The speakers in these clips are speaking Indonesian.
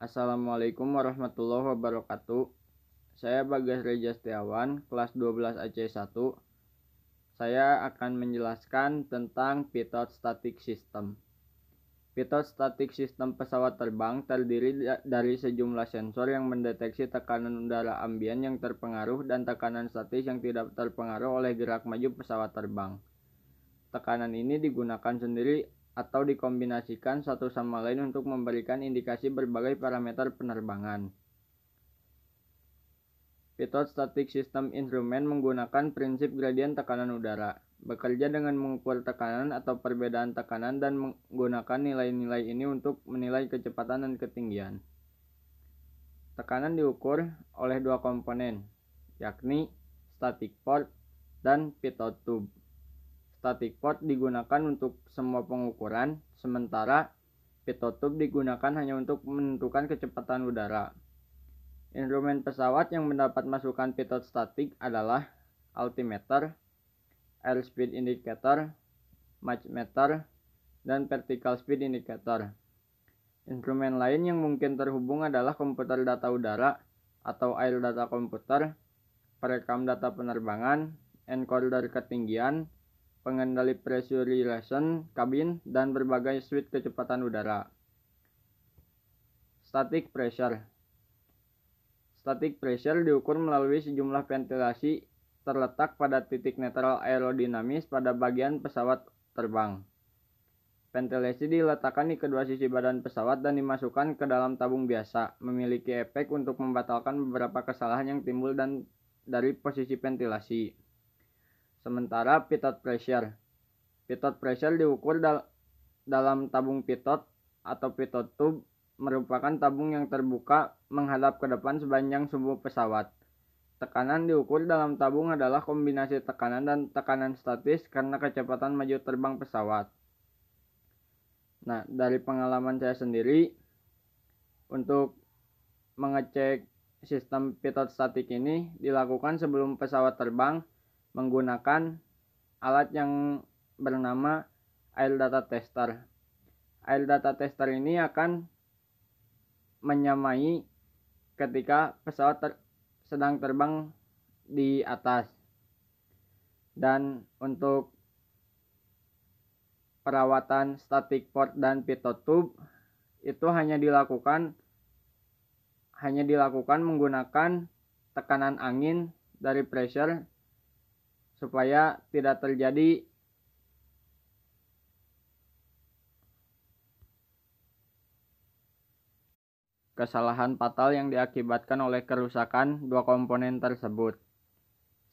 Assalamualaikum warahmatullahi wabarakatuh. Saya Bagas Reja Setiawan, kelas 12 AC1. Saya akan menjelaskan tentang pitot static system. Pitot static system pesawat terbang terdiri dari sejumlah sensor yang mendeteksi tekanan udara ambien yang terpengaruh dan tekanan statis yang tidak terpengaruh oleh gerak maju pesawat terbang. Tekanan ini digunakan sendiri atau dikombinasikan satu sama lain untuk memberikan indikasi berbagai parameter penerbangan. Pitot Static System Instrument menggunakan prinsip gradien tekanan udara, bekerja dengan mengukur tekanan atau perbedaan tekanan dan menggunakan nilai-nilai ini untuk menilai kecepatan dan ketinggian. Tekanan diukur oleh dua komponen, yakni static port dan pitot tube. Static pot digunakan untuk semua pengukuran, sementara pitotube digunakan hanya untuk menentukan kecepatan udara. Instrumen pesawat yang mendapat masukan pitot statik adalah altimeter, airspeed indicator, matchmeter, dan vertical speed indicator. Instrumen lain yang mungkin terhubung adalah komputer data udara atau air data komputer, perekam data penerbangan, encoder ketinggian, pengendali pressurization kabin, dan berbagai switch kecepatan udara. Static pressure Static pressure diukur melalui sejumlah ventilasi terletak pada titik netral aerodinamis pada bagian pesawat terbang. Ventilasi diletakkan di kedua sisi badan pesawat dan dimasukkan ke dalam tabung biasa, memiliki efek untuk membatalkan beberapa kesalahan yang timbul dan dari posisi ventilasi. Sementara pitot pressure. Pitot pressure diukur dal dalam tabung pitot atau pitot tube merupakan tabung yang terbuka menghadap ke depan sepanjang sebuah pesawat. Tekanan diukur dalam tabung adalah kombinasi tekanan dan tekanan statis karena kecepatan maju terbang pesawat. Nah, dari pengalaman saya sendiri, untuk mengecek sistem pitot statik ini dilakukan sebelum pesawat terbang menggunakan alat yang bernama Air Data Tester. Air Data Tester ini akan menyamai ketika pesawat ter sedang terbang di atas. Dan untuk perawatan static port dan pitot tube itu hanya dilakukan hanya dilakukan menggunakan tekanan angin dari pressure supaya tidak terjadi kesalahan fatal yang diakibatkan oleh kerusakan dua komponen tersebut.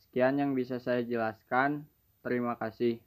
Sekian yang bisa saya jelaskan. Terima kasih.